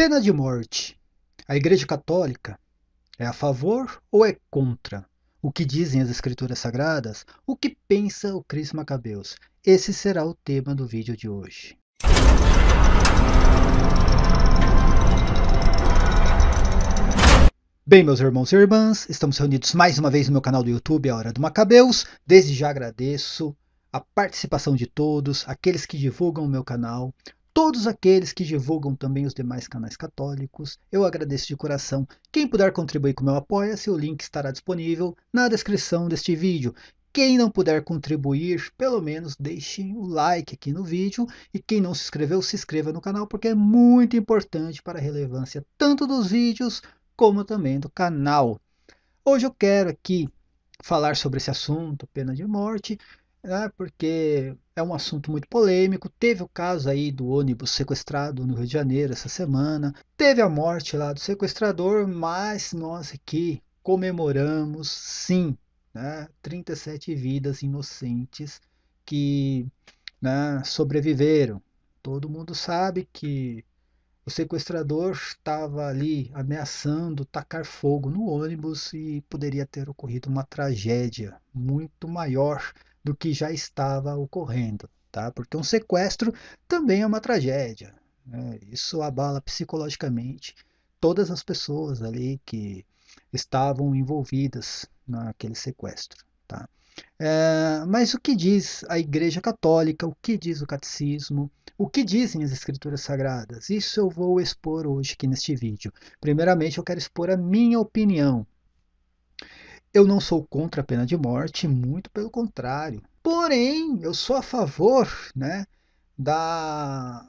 Pena de morte. A Igreja Católica é a favor ou é contra? O que dizem as Escrituras Sagradas? O que pensa o Cris Macabeus? Esse será o tema do vídeo de hoje. Bem, meus irmãos e irmãs, estamos reunidos mais uma vez no meu canal do YouTube, A Hora do Macabeus. Desde já agradeço a participação de todos, aqueles que divulgam o meu canal, todos aqueles que divulgam também os demais canais católicos. Eu agradeço de coração. Quem puder contribuir com o meu Apoia-se, o link estará disponível na descrição deste vídeo. Quem não puder contribuir, pelo menos deixe o like aqui no vídeo. E quem não se inscreveu, se inscreva no canal, porque é muito importante para a relevância tanto dos vídeos como também do canal. Hoje eu quero aqui falar sobre esse assunto, pena de morte, né, porque é um assunto muito polêmico. Teve o caso aí do ônibus sequestrado no Rio de Janeiro essa semana, teve a morte lá do sequestrador, mas nós aqui comemoramos sim né, 37 vidas inocentes que né, sobreviveram. Todo mundo sabe que o sequestrador estava ali ameaçando tacar fogo no ônibus e poderia ter ocorrido uma tragédia muito maior do que já estava ocorrendo, tá? Porque um sequestro também é uma tragédia. Né? Isso abala psicologicamente todas as pessoas ali que estavam envolvidas naquele sequestro, tá? É, mas o que diz a Igreja Católica, o que diz o Catecismo, o que dizem as Escrituras Sagradas? Isso eu vou expor hoje aqui neste vídeo. Primeiramente, eu quero expor a minha opinião, eu não sou contra a pena de morte, muito pelo contrário. Porém, eu sou a favor né, da,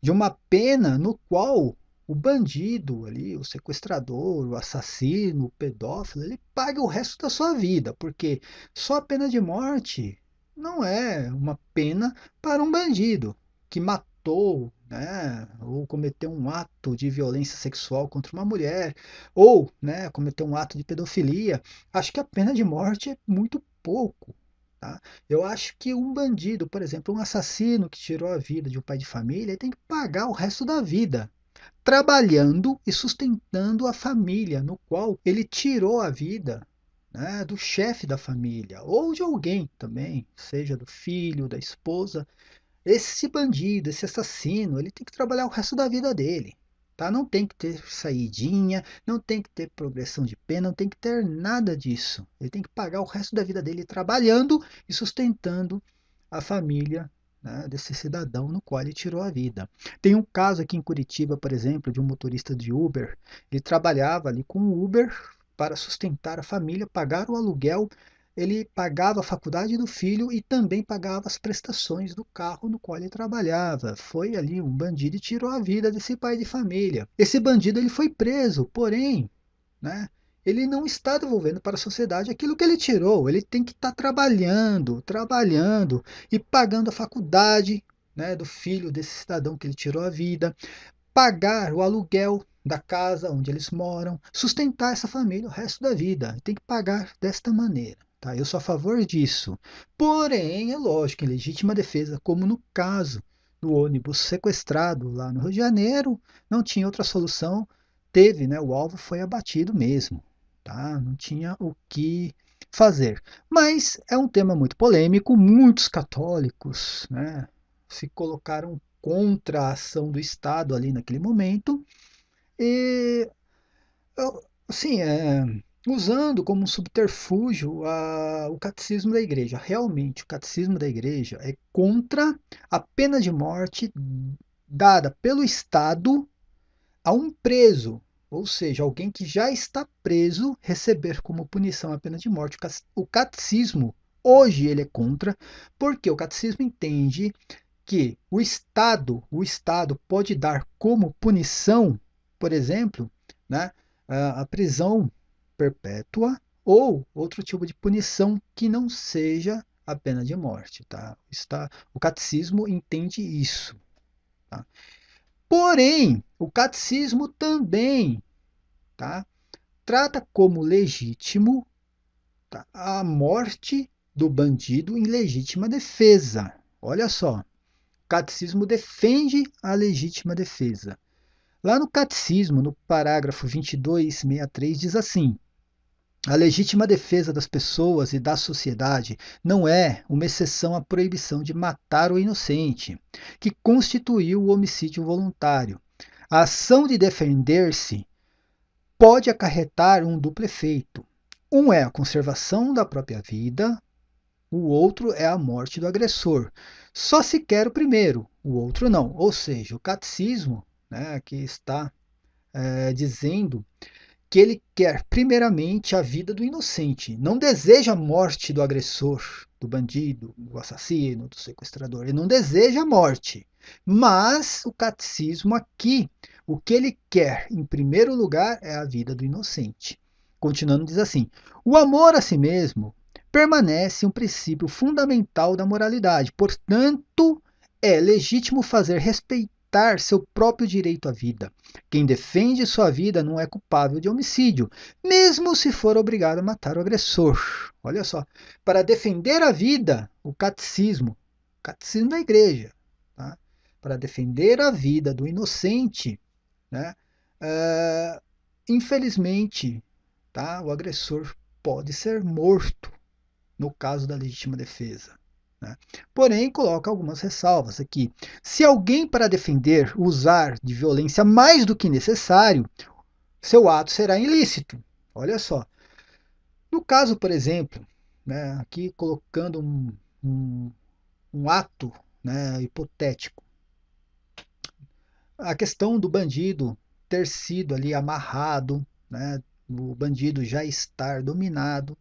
de uma pena no qual o bandido ali, o sequestrador, o assassino, o pedófilo, ele paga o resto da sua vida, porque só a pena de morte não é uma pena para um bandido que matou né, ou cometer um ato de violência sexual contra uma mulher, ou né, um ato de pedofilia, acho que a pena de morte é muito pouco. Tá? Eu acho que um bandido, por exemplo, um assassino que tirou a vida de um pai de família, tem que pagar o resto da vida, trabalhando e sustentando a família no qual ele tirou a vida. Né, do chefe da família ou de alguém também, seja do filho, da esposa, esse bandido, esse assassino, ele tem que trabalhar o resto da vida dele. Tá? Não tem que ter saídinha, não tem que ter progressão de pena, não tem que ter nada disso. Ele tem que pagar o resto da vida dele trabalhando e sustentando a família né, desse cidadão no qual ele tirou a vida. Tem um caso aqui em Curitiba, por exemplo, de um motorista de Uber. Ele trabalhava ali com o Uber para sustentar a família, pagar o aluguel ele pagava a faculdade do filho e também pagava as prestações do carro no qual ele trabalhava. Foi ali um bandido e tirou a vida desse pai de família. Esse bandido ele foi preso, porém, né? Ele não está devolvendo para a sociedade aquilo que ele tirou. Ele tem que estar tá trabalhando, trabalhando e pagando a faculdade né, do filho desse cidadão que ele tirou a vida, pagar o aluguel da casa onde eles moram, sustentar essa família o resto da vida. Tem que pagar desta maneira. Tá? Eu sou a favor disso. Porém, é lógico, em legítima defesa, como no caso do ônibus sequestrado lá no Rio de Janeiro, não tinha outra solução, teve, né? O alvo foi abatido mesmo, tá? Não tinha o que fazer. Mas é um tema muito polêmico, muitos católicos, né? Se colocaram contra a ação do Estado ali naquele momento. E, assim, é, usando como um subterfúgio a, o catecismo da igreja. Realmente, o catecismo da igreja é contra a pena de morte dada pelo Estado a um preso, ou seja, alguém que já está preso receber como punição a pena de morte. O catecismo, hoje, ele é contra, porque o catecismo entende que o Estado, o Estado pode dar como punição, por exemplo, né, a prisão perpétua ou outro tipo de punição que não seja a pena de morte. Tá? Está, o catecismo entende isso. Tá? Porém, o catecismo também tá, trata como legítimo tá, a morte do bandido em legítima defesa. Olha só, o catecismo defende a legítima defesa. Lá no catecismo, no parágrafo 2263, diz assim: a legítima defesa das pessoas e da sociedade não é uma exceção à proibição de matar o inocente, que constituiu o homicídio voluntário. A ação de defender-se pode acarretar um duplo efeito. Um é a conservação da própria vida, o outro é a morte do agressor. Só se quer o primeiro, o outro não. Ou seja, o catecismo, né, que está é, dizendo que ele quer primeiramente a vida do inocente, não deseja a morte do agressor, do bandido, do assassino, do sequestrador. Ele não deseja a morte. Mas o catecismo aqui, o que ele quer em primeiro lugar é a vida do inocente. Continuando, diz assim: o amor a si mesmo permanece um princípio fundamental da moralidade, portanto, é legítimo fazer respeito aceitar seu próprio direito à vida. Quem defende sua vida não é culpável de homicídio, mesmo se for obrigado a matar o agressor. Olha só, para defender a vida, o catecismo, catecismo da igreja, tá? para defender a vida do inocente, né? Uh, infelizmente, tá? o agressor pode ser morto no caso da legítima defesa. Né? Porém, coloca algumas ressalvas aqui. Se alguém para defender usar de violência mais do que necessário, seu ato será ilícito. Olha só. No caso, por exemplo, né, aqui colocando um, um, um ato né, hipotético, a questão do bandido ter sido ali amarrado, né, o bandido já estar dominado,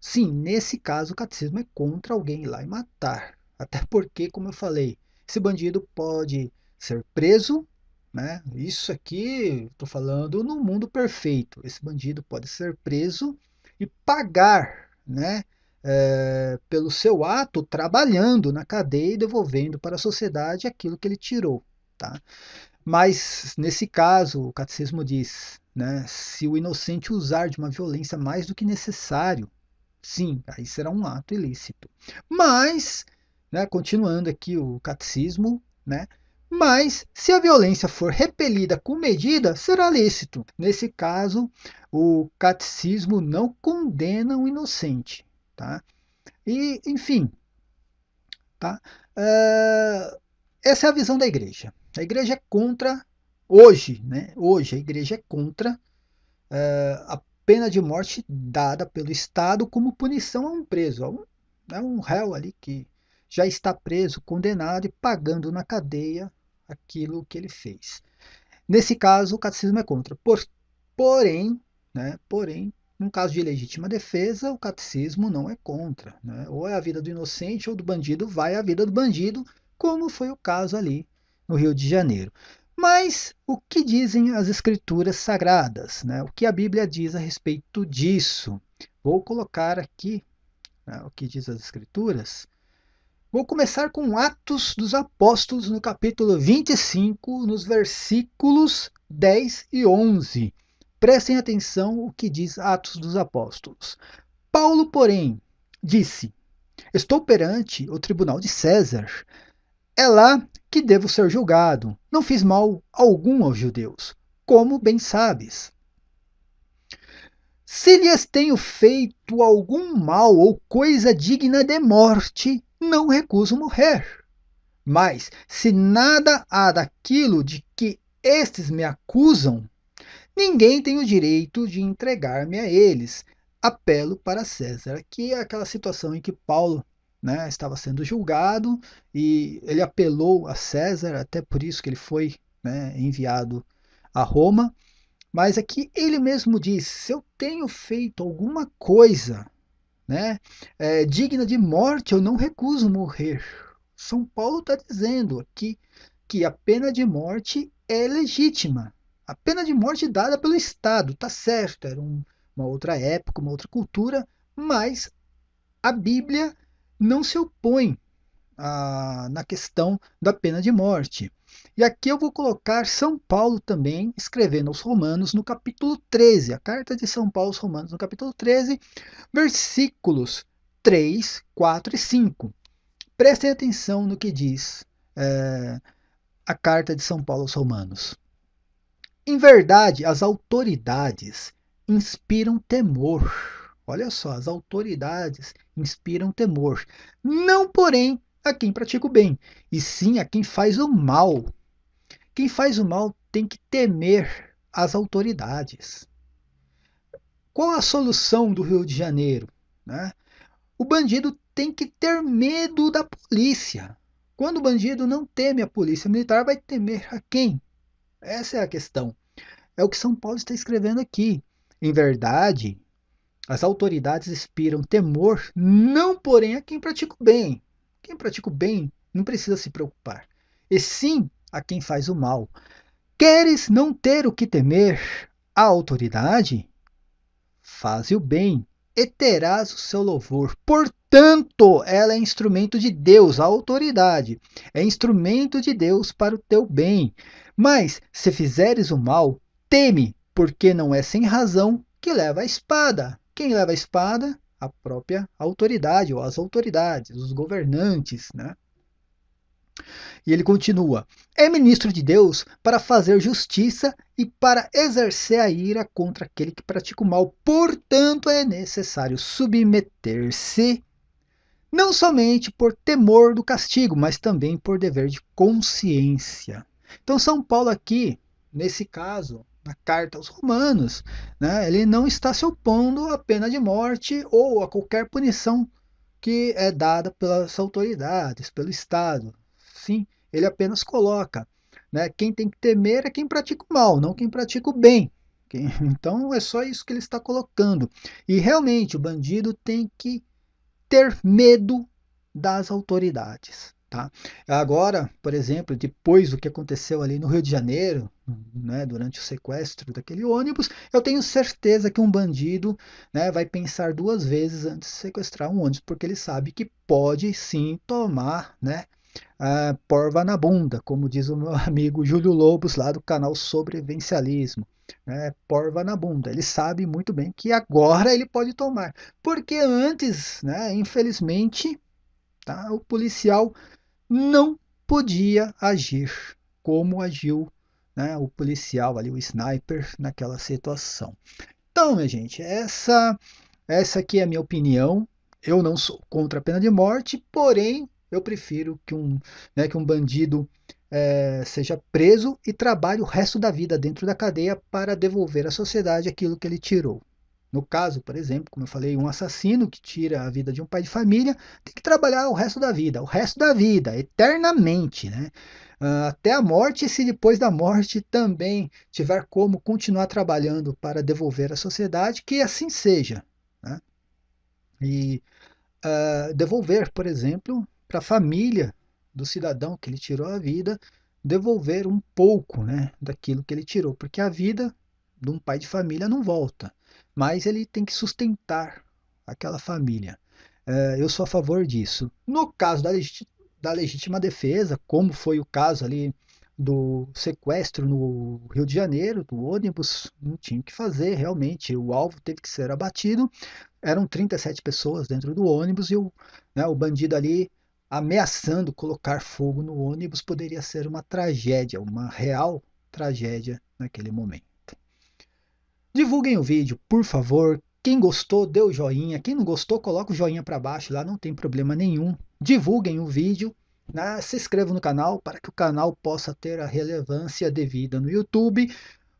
Sim, nesse caso o catecismo é contra alguém ir lá e matar. Até porque, como eu falei, esse bandido pode ser preso, né? Isso aqui, estou falando no mundo perfeito. Esse bandido pode ser preso e pagar, né? É, pelo seu ato trabalhando na cadeia e devolvendo para a sociedade aquilo que ele tirou, tá? Mas nesse caso, o catecismo diz, né, se o inocente usar de uma violência mais do que necessário Sim, aí será um ato ilícito. Mas, né, continuando aqui o catecismo, né, mas se a violência for repelida com medida, será lícito. Nesse caso, o catecismo não condena o inocente, tá? E, enfim, tá? Uh, essa é a visão da igreja. A igreja é contra hoje, né? Hoje a igreja é contra uh, a pena de morte dada pelo Estado como punição a um preso, a um, a né, um réu ali que já está preso, condenado e pagando na cadeia aquilo que ele fez. Nesse caso, o catecismo é contra. Por, porém, né, porém, num caso de legítima defesa, o catecismo não é contra. Né? Ou é a vida do inocente ou do bandido, vai a vida do bandido, como foi o caso ali no Rio de Janeiro. Mas o que dizem as escrituras sagradas? Né? O que a Bíblia diz a respeito disso? Vou colocar aqui né, o que diz as escrituras. Vou começar com Atos dos Apóstolos, no capítulo 25, nos versículos 10 e 11. Prestem atenção o que diz Atos dos Apóstolos. Paulo, porém, disse: Estou perante o tribunal de César é lá que devo ser julgado. Não fiz mal algum aos judeus, como bem sabes. Se lhes tenho feito algum mal ou coisa digna de morte, não recuso morrer. Mas, se nada há daquilo de que estes me acusam, ninguém tem o direito de entregar-me a eles. Apelo para César, que é aquela situação em que Paulo né, estava sendo julgado e ele apelou a César, até por isso que ele foi né, enviado a Roma. Mas aqui ele mesmo diz: se eu tenho feito alguma coisa né, é, digna de morte, eu não recuso morrer. São Paulo está dizendo aqui que a pena de morte é legítima. A pena de morte dada pelo Estado, tá certo, era um, uma outra época, uma outra cultura, mas a Bíblia não se opõe à, ah, na questão da pena de morte. E aqui eu vou colocar São Paulo também, escrevendo aos Romanos no capítulo 13, a carta de São Paulo aos Romanos, no capítulo 13, versículos 3, 4 e 5. Prestem atenção no que diz é, a carta de São Paulo aos Romanos. Em verdade, as autoridades inspiram temor Olha só, as autoridades inspiram temor, não porém a quem pratica o bem, e sim a quem faz o mal. Quem faz o mal tem que temer as autoridades. Qual a solução do Rio de Janeiro? Né? O bandido tem que ter medo da polícia. Quando o bandido não teme a polícia militar, vai temer a quem? Essa é a questão. É o que São Paulo está escrevendo aqui. Em verdade, as autoridades inspiram temor, não porém a quem pratica o bem. Quem pratica o bem não precisa se preocupar, e sim a quem faz o mal. Queres não ter o que temer a autoridade? Faze o bem e terás o seu louvor. Portanto, ela é instrumento de Deus, a autoridade é instrumento de Deus para o teu bem. Mas se fizeres o mal, teme, porque não é sem razão que leva a espada. Quem leva a espada? A própria autoridade, ou as autoridades, os governantes, né? E ele continua: É ministro de Deus para fazer justiça e para exercer a ira contra aquele que pratica o mal. Portanto, é necessário submeter-se, não somente por temor do castigo, mas também por dever de consciência. Então, São Paulo, aqui, nesse caso, na carta aos Romanos, né, ele não está se opondo à pena de morte ou a qualquer punição que é dada pelas autoridades, pelo Estado. Sim, ele apenas coloca, né, quem tem que temer é quem pratica o mal, não quem pratica o bem. Então é só isso que ele está colocando. E realmente o bandido tem que ter medo das autoridades. Tá? Agora, por exemplo, depois do que aconteceu ali no Rio de Janeiro, né, durante o sequestro daquele ônibus, eu tenho certeza que um bandido né, vai pensar duas vezes antes de sequestrar um ônibus, porque ele sabe que pode sim tomar né, a porva na bunda, como diz o meu amigo Júlio Lobos, lá do canal Sobrevivencialismo. Né, porva na bunda. Ele sabe muito bem que agora ele pode tomar, porque antes, né, infelizmente, tá, o policial não podia agir como agiu né, o policial ali, o sniper, naquela situação. Então, minha gente, essa, essa aqui é a minha opinião. Eu não sou contra a pena de morte, porém, eu prefiro que um, né, que um bandido é, seja preso e trabalhe o resto da vida dentro da cadeia para devolver à sociedade aquilo que ele tirou. No caso, por exemplo, como eu falei, um assassino que tira a vida de um pai de família tem que trabalhar o resto da vida, o resto da vida, eternamente, né? Ah, até a morte, e se depois da morte também tiver como continuar trabalhando para devolver à sociedade, que assim seja. Né? E uh, devolver, por exemplo, para a família do cidadão que ele tirou a vida, devolver um pouco né, daquilo que ele tirou, porque a vida de um pai de família não volta mas ele tem que sustentar aquela família. É, eu sou a favor disso. No caso da, legítima, da legítima defesa, como foi o caso ali do sequestro no Rio de Janeiro, do ônibus, não tinha o que fazer, realmente, o alvo teve que ser abatido, eram 37 pessoas dentro do ônibus e o, né, o bandido ali ameaçando colocar fogo no ônibus poderia ser uma tragédia, uma real tragédia naquele momento. Divulguem o vídeo, por favor. Quem gostou, dê o joinha. Quem não gostou, coloca o joinha para baixo lá, não tem problema nenhum. Divulguem o vídeo. Né? Se inscreva no canal para que o canal possa ter a relevância devida no YouTube.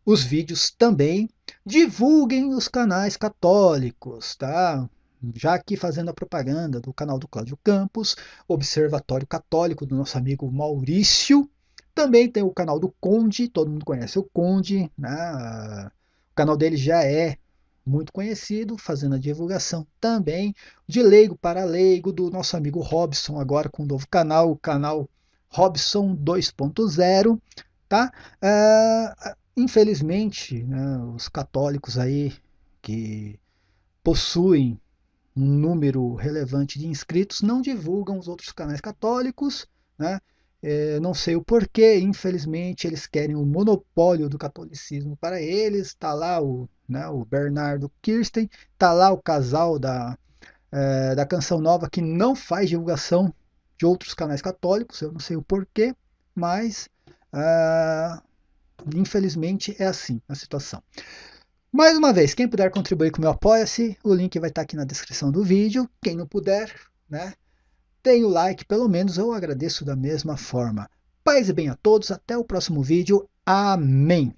Os vídeos também. Divulguem os canais católicos, tá? já aqui fazendo a propaganda do canal do Cláudio Campos, Observatório Católico do nosso amigo Maurício. Também tem o canal do Conde, todo mundo conhece o Conde, né? O canal dele já é muito conhecido, fazendo a divulgação também de leigo para leigo do nosso amigo Robson, agora com um novo canal, o canal Robson 2.0, tá? Uh, infelizmente, né, os católicos aí que possuem um número relevante de inscritos não divulgam os outros canais católicos, né? É, não sei o porquê, infelizmente eles querem o monopólio do catolicismo para eles. Está lá o, né, o Bernardo Kirsten, está lá o casal da, é, da Canção Nova que não faz divulgação de outros canais católicos, eu não sei o porquê, mas ah, infelizmente é assim a situação. Mais uma vez, quem puder contribuir com o meu Apoia-se, o link vai estar aqui na descrição do vídeo. Quem não puder, né? Dei o like, pelo menos eu agradeço da mesma forma. Paz e bem a todos, até o próximo vídeo. Amém!